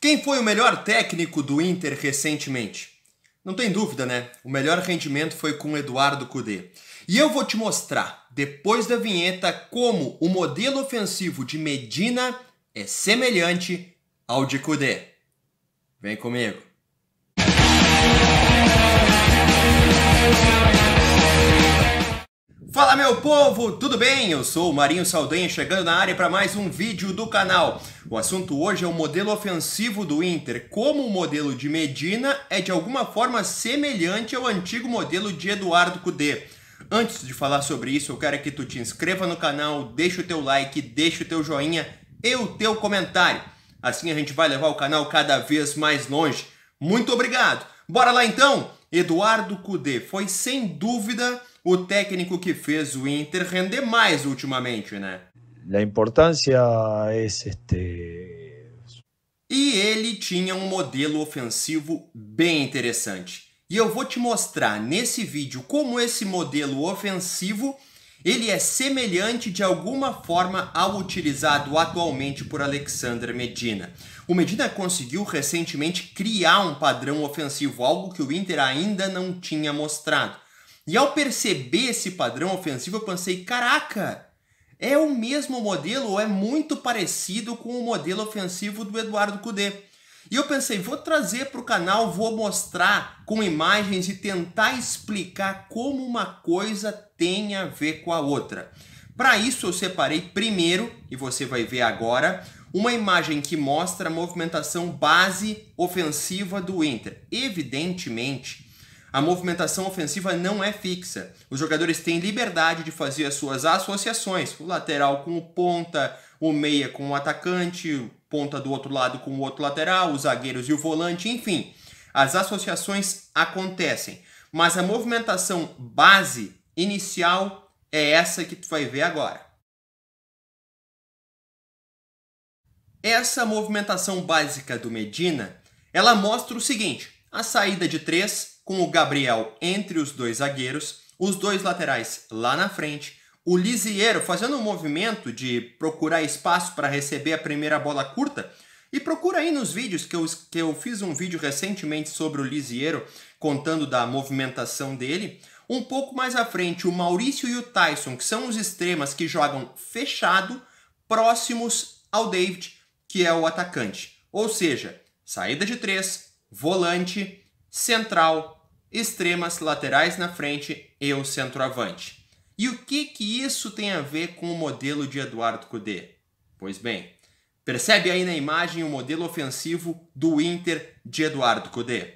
Quem foi o melhor técnico do Inter recentemente? Não tem dúvida, né? O melhor rendimento foi com Eduardo Cudê. E eu vou te mostrar, depois da vinheta, como o modelo ofensivo de Medina é semelhante ao de Cudê. Vem comigo. Música Fala meu povo, tudo bem? Eu sou o Marinho Saldanha chegando na área para mais um vídeo do canal. O assunto hoje é o modelo ofensivo do Inter, como o modelo de Medina é de alguma forma semelhante ao antigo modelo de Eduardo Cudê. Antes de falar sobre isso, eu quero que tu te inscreva no canal, deixe o teu like, deixe o teu joinha e o teu comentário. Assim a gente vai levar o canal cada vez mais longe. Muito obrigado! Bora lá então? Eduardo Cudê foi sem dúvida o técnico que fez o Inter render mais ultimamente, né? A importância é este. E ele tinha um modelo ofensivo bem interessante. E eu vou te mostrar nesse vídeo como esse modelo ofensivo ele é semelhante de alguma forma ao utilizado atualmente por Alexander Medina. O Medina conseguiu recentemente criar um padrão ofensivo, algo que o Inter ainda não tinha mostrado. E ao perceber esse padrão ofensivo, eu pensei: caraca, é o mesmo modelo ou é muito parecido com o modelo ofensivo do Eduardo Cudê. E eu pensei, vou trazer para o canal, vou mostrar com imagens e tentar explicar como uma coisa tem a ver com a outra. Para isso, eu separei primeiro, e você vai ver agora, uma imagem que mostra a movimentação base ofensiva do Inter. Evidentemente, a movimentação ofensiva não é fixa. Os jogadores têm liberdade de fazer as suas associações, o lateral com o ponta, o meia com o atacante, ponta do outro lado com o outro lateral, os zagueiros e o volante, enfim. As associações acontecem, mas a movimentação base inicial é essa que tu vai ver agora. Essa movimentação básica do Medina, ela mostra o seguinte: a saída de três com o Gabriel entre os dois zagueiros, os dois laterais lá na frente, o Lisieiro fazendo um movimento de procurar espaço para receber a primeira bola curta. E procura aí nos vídeos que eu, que eu fiz um vídeo recentemente sobre o Lisieiro contando da movimentação dele. Um pouco mais à frente, o Maurício e o Tyson, que são os extremas que jogam fechado, próximos ao David, que é o atacante. Ou seja, saída de três, volante, central, extremas, laterais na frente e o centroavante. E o que, que isso tem a ver com o modelo de Eduardo Cudê? Pois bem, percebe aí na imagem o modelo ofensivo do Inter de Eduardo Cudê.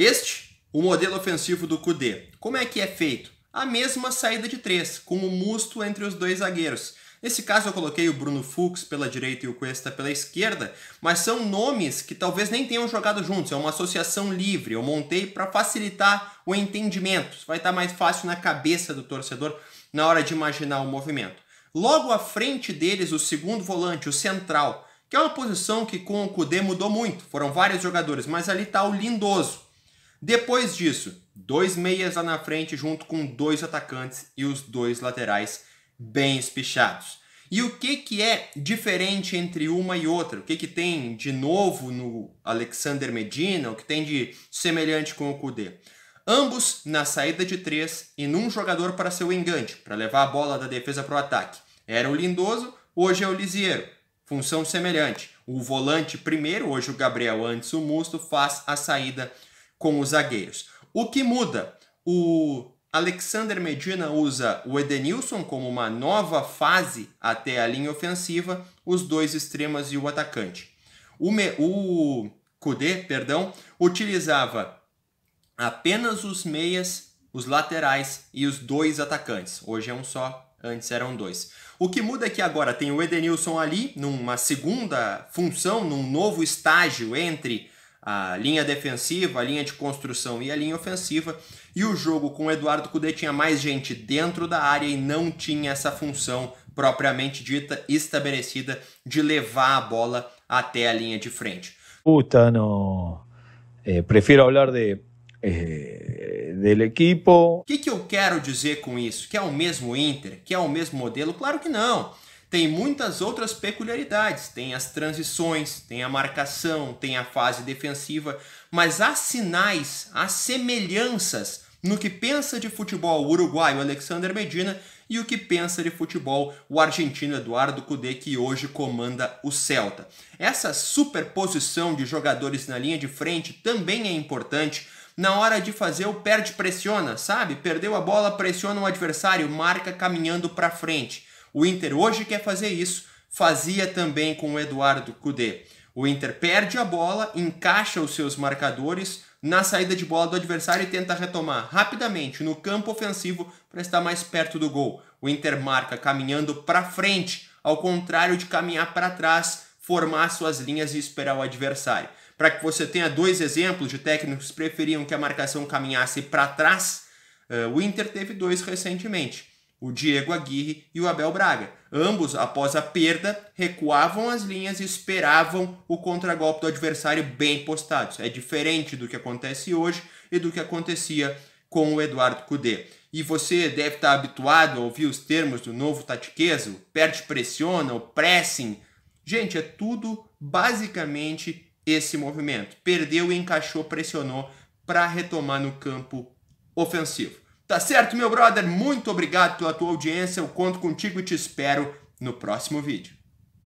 Este, o modelo ofensivo do Kudê. Como é que é feito? A mesma saída de três, com o um entre os dois zagueiros. Nesse caso eu coloquei o Bruno Fux pela direita e o Cuesta pela esquerda, mas são nomes que talvez nem tenham jogado juntos, é uma associação livre. Eu montei para facilitar o entendimento, vai estar tá mais fácil na cabeça do torcedor na hora de imaginar o movimento. Logo à frente deles, o segundo volante, o central, que é uma posição que com o Cudê mudou muito, foram vários jogadores, mas ali está o Lindoso. Depois disso, dois meias lá na frente junto com dois atacantes e os dois laterais bem espichados. E o que, que é diferente entre uma e outra? O que, que tem de novo no Alexander Medina? O que tem de semelhante com o Kudê? Ambos na saída de três e num jogador para seu engante, para levar a bola da defesa para o ataque. Era o Lindoso, hoje é o Lisieiro. Função semelhante. O volante primeiro, hoje o Gabriel, antes o Musto, faz a saída com os zagueiros. O que muda? O Alexander Medina usa o Edenilson como uma nova fase até a linha ofensiva, os dois extremos e o atacante. O, Me, o Kudê, perdão, utilizava apenas os meias, os laterais e os dois atacantes. Hoje é um só, antes eram dois. O que muda é que agora tem o Edenilson ali, numa segunda função, num novo estágio entre a linha defensiva, a linha de construção e a linha ofensiva. E o jogo com o Eduardo Cudê tinha mais gente dentro da área e não tinha essa função propriamente dita estabelecida de levar a bola até a linha de frente. Puta, não. Eh, prefiro falar de eh, equipo. O que, que eu quero dizer com isso? Que é o mesmo Inter? Que é o mesmo modelo? Claro que não tem muitas outras peculiaridades. Tem as transições, tem a marcação, tem a fase defensiva, mas há sinais, há semelhanças no que pensa de futebol o uruguaio Alexander Medina e o que pensa de futebol o argentino Eduardo Cudê, que hoje comanda o Celta. Essa superposição de jogadores na linha de frente também é importante na hora de fazer o perde-pressiona, sabe? Perdeu a bola, pressiona o adversário, marca caminhando para frente. O Inter hoje quer fazer isso, fazia também com o Eduardo Cudê. O Inter perde a bola, encaixa os seus marcadores na saída de bola do adversário e tenta retomar rapidamente no campo ofensivo para estar mais perto do gol. O Inter marca caminhando para frente, ao contrário de caminhar para trás, formar suas linhas e esperar o adversário. Para que você tenha dois exemplos de técnicos que preferiam que a marcação caminhasse para trás, eh, o Inter teve dois recentemente o Diego Aguirre e o Abel Braga. Ambos, após a perda, recuavam as linhas e esperavam o contragolpe do adversário bem postados. É diferente do que acontece hoje e do que acontecia com o Eduardo Cudê. E você deve estar habituado a ouvir os termos do novo tatiqueso, perde pressiona, o pressing. Gente, é tudo basicamente esse movimento. Perdeu, encaixou, pressionou para retomar no campo ofensivo. Tá certo, meu brother? Muito obrigado pela tua audiência. Eu conto contigo e te espero no próximo vídeo.